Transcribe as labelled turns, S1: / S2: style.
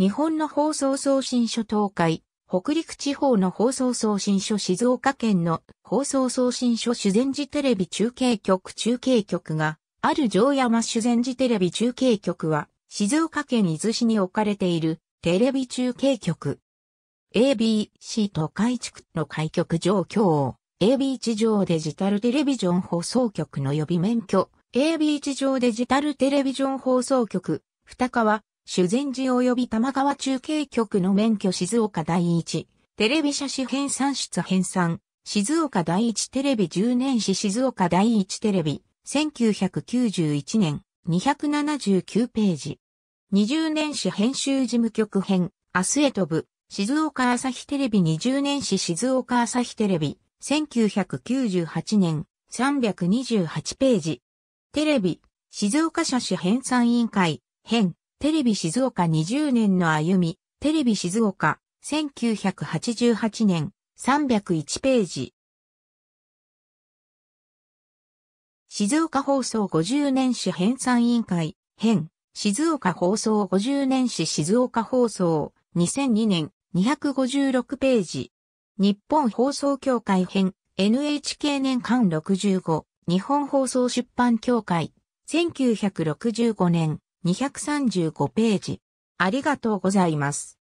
S1: 日本の放送送信所東海、北陸
S2: 地方の放送送信所静岡県の放送送信所修善寺テレビ中継局中継局がある城山修善寺テレビ中継局は静岡県伊豆市に置かれているテレビ中継局。ABC 都会地区の開局状況を AB 地上デジタルテレビジョン放送局の予備免許 AB 地上デジタルテレビジョン放送局二川修善寺及び玉川中継局の免許静岡第一、テレビ写真編纂出編纂、静岡第一テレビ10年史静岡第一テレビ、1991年、279ページ。20年史編集事務局編、明日へ飛ぶ、静岡朝日テレビ20年史静岡朝日テレビ、1998年、328ページ。テレビ、静岡社真編纂委員会、編、テレビ静岡20年の歩み、テレビ静岡、1988年、301ページ。静岡放送50年史編纂委員会、編、静岡放送50年史静岡放送、2002年、256ページ。日本放送協会編、NHK 年間65、日本放送出版協会、1965年、235
S1: ページ。ありがとうございます。